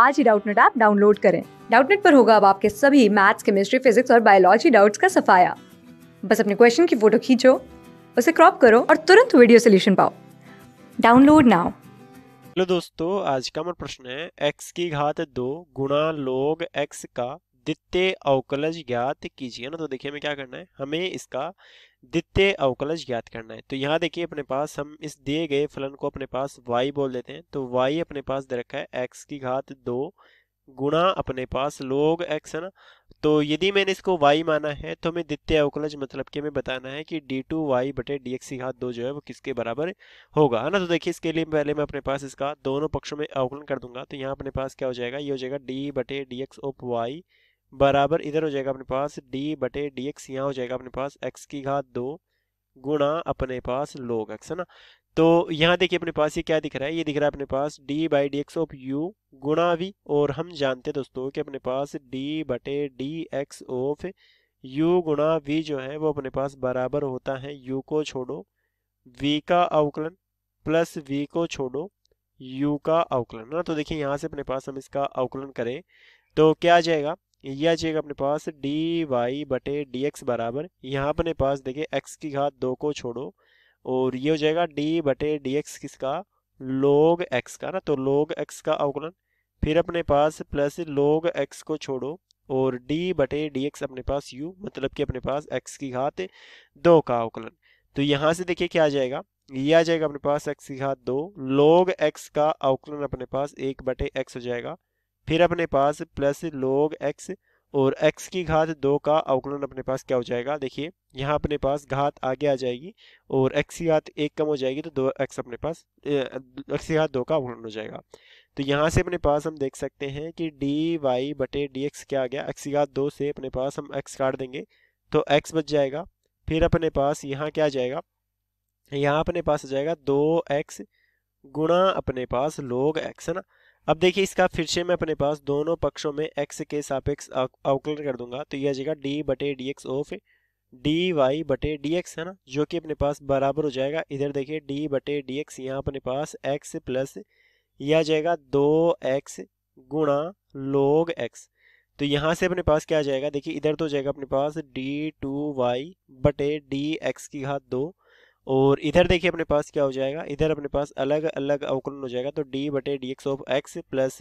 आज ही Doubtnut app download करें डाउटनेट पर होगा अब आपके सभी मैथ्स केमिस्ट्री फिजिक्स और बायोलॉजी डाउट्स का सफाया बस अपने क्वेश्चन की फोटो खींचो उसे क्रॉप करो और तुरंत वीडियो सोल्यूशन पाओ डाउनलोड नाउ हेलो दोस्तों आज का हमारा प्रश्न है एक्स की घात दो गुणा लोग एक्स का द्वितीय अवकलज ज्ञात कीजिए ना तो देखिए हमें क्या करना है हमें इसका द्वितीय अवकलज ज्ञात करना है तो यहाँ देखिए अपने पास हम इस दिए गए फलन को अपने पास y बोल देते हैं तो y अपने पास दे रखा है x की घात दो गुणा अपने पास log x है ना तो यदि मैंने इसको y माना है तो हमें द्वितीय अवकलज मतलब कि हमें बताना है कि डी टू वाई बटे डी एक्स की घात दो जो है वो किसके बराबर होगा है ना तो देखिए इसके लिए पहले मैं अपने पास इसका दोनों पक्षों में अवकलन कर दूंगा तो यहाँ अपने पास क्या हो जाएगा ये हो जाएगा डी बटे डी एक्स ऑफ वाई बराबर इधर हो जाएगा अपने पास डी बटे डी एक्स यहाँ हो जाएगा अपने पास एक्स की घात दो गुणा अपने पास लोग एक्स है ना तो यहाँ देखिए अपने पास ये क्या दिख रहा है ये दिख रहा है अपने पास d by d x of u गुणा वी और हम जानते हैं दोस्तों कि अपने पास डी बटे डी एक्स ऑफ यू गुणा वी जो है वो अपने पास बराबर होता है यू को छोड़ो वी का अवकलन प्लस वी को छोड़ो यू का अवकलन ना तो देखिए यहाँ से अपने पास हम इसका अवकलन करें तो क्या आ जाएगा ये आ जाएगा अपने पास डी वाई बटे डी एक्स बराबर यहाँ अपने पास देखिए एक्स की घात दो को छोड़ो और ये हो जाएगा डी बटे डी एक्स किसका लोग एक्स का ना तो लोग एक्स का अवकलन फिर अपने पास प्लस लोग एक्स को छोड़ो और डी बटे डी एक्स अपने पास यू मतलब कि अपने पास एक्स की घात दो का अवकलन तो यहाँ से देखिए क्या आ जाएगा ये आ जाएगा अपने पास एक्स की घात दो लोग एक्स का अवकलन अपने पास एक बटे एक्स हो जाएगा फिर अपने पास प्लस लोग एक्स और एक्स की घात दो का अवकलन अपने पास क्या हो जाएगा देखिए यहाँ अपने पास घात आगे आ जाएगी और एक्स की घात एक कम हो जाएगी तो दो एक्स अपने पास एक्स की घात दो का अवकलन हो जाएगा तो यहाँ से अपने पास हम देख सकते हैं कि डी वाई बटे डी एक्स क्या आ गया एक्स की घात दो से अपने पास हम एक्स काट देंगे तो एक्स बच जाएगा फिर अपने पास यहाँ क्या आ जाएगा यहाँ अपने पास आ जाएगा दो एक्स गुणा अपने पास लोग एक्स है ना अब देखिए इसका फिर से मैं अपने पास दोनों पक्षों में एक्स के सापेक्ष अवकलन कर दूंगा तो यह आ जाएगा डी बटे d x of d y बटे डी एक्स है ना जो कि अपने पास बराबर हो जाएगा इधर देखिए डी बटे डी एक्स यहाँ अपने पास एक्स प्लस यह आ जाएगा दो एक्स गुणा लोग एक्स तो यहाँ से अपने पास क्या आ जाएगा देखिए इधर तो जाएगा अपने पास डी टू वाई बटे डी एक्स की घात दो और इधर देखिए अपने पास क्या हो जाएगा इधर अपने पास अलग अलग अवकलन हो जाएगा तो डी बटे d x of x plus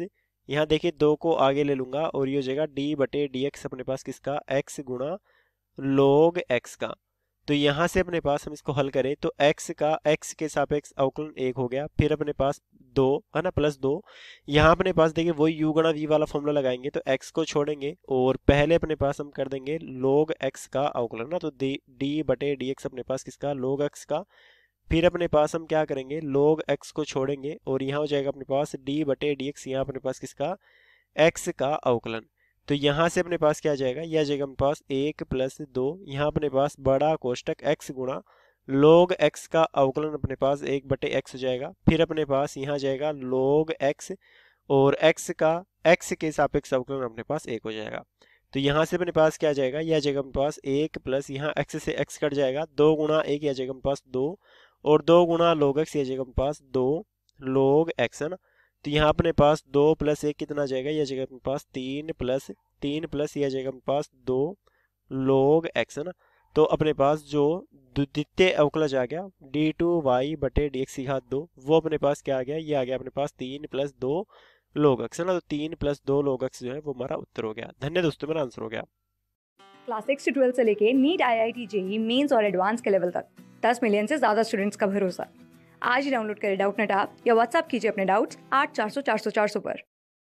यहाँ देखिए दो को आगे ले लूंगा और ये हो जाएगा डी बटे डी एक्स अपने पास किसका एक्स गुणा लोग एक्स का तो यहाँ से अपने पास हम इसको हल करें तो एक्स का एक्स के सापेक्ष अवकलन एक हो गया फिर अपने पास दो है ना प्लस दो यहाँ अपने पास देखिए वही यू गणा वी वाला फॉर्मूला लगाएंगे तो एक्स को छोड़ेंगे और पहले अपने पास हम कर देंगे लोग एक्स का अवकलन ना तो डी बटे डी एक्स अपने पास किसका लोग एक्स का फिर अपने पास हम क्या करेंगे लोग एक्स को छोड़ेंगे और यहाँ हो जाएगा अपने पास डी बटे डी एक्स यहाँ अपने पास किसका एक्स का अवकलन तो यहाँ से अपने पास क्या आ जाएगा यह आ जाएगा अपने पास एक प्लस दो यहाँ अपने पास बड़ा कोष्टक एक्स गुणा लोग x का अवकलन अपने पास एक बटे एक्स हो जाएगा फिर अपने पास यहाँ जाएगा लोग x और x का x के सापेक्ष अवकलन अपने पास एक हो जाएगा तो यहाँ से अपने पास क्या जाएगा यह जाएगा अपने पास एक प्लस यहाँ x से x कट जाएगा दो गुणा एक यह जाएगा अपने पास दो और दो गुणा लोग एक्स यह जाएगा अपने पास दो लोग x है ना तो यहाँ अपने पास दो प्लस एक कितना जाएगा यह जाएगा अपने पास तीन प्लस तीन प्लस यह जाएगा अपने पास दो लोग एक्स है ना तो अपने पास जो द्वितीय अवकलज आ गया डी टू वाई बटे डी एक्स घात दो वो अपने पास क्या आ गया ये आ गया अपने पास तीन प्लस दो लोग अक्स है ना तो तीन प्लस दो लोग अक्स जो है वो हमारा उत्तर हो गया धन्य दोस्तों मेरा आंसर हो गया क्लास सिक्स से ट्वेल्थ से लेके NEET I I T JEE mains और एडवांस के लेवल तक दस मिलियन से ज़्यादा स्टूडेंट्स का भरोसा आज ही डाउनलोड करें डाउट नेट आप या व्हाट्सअप कीजिए अपने डाउट्स आठ चार सौ चार सौ चार सौ पर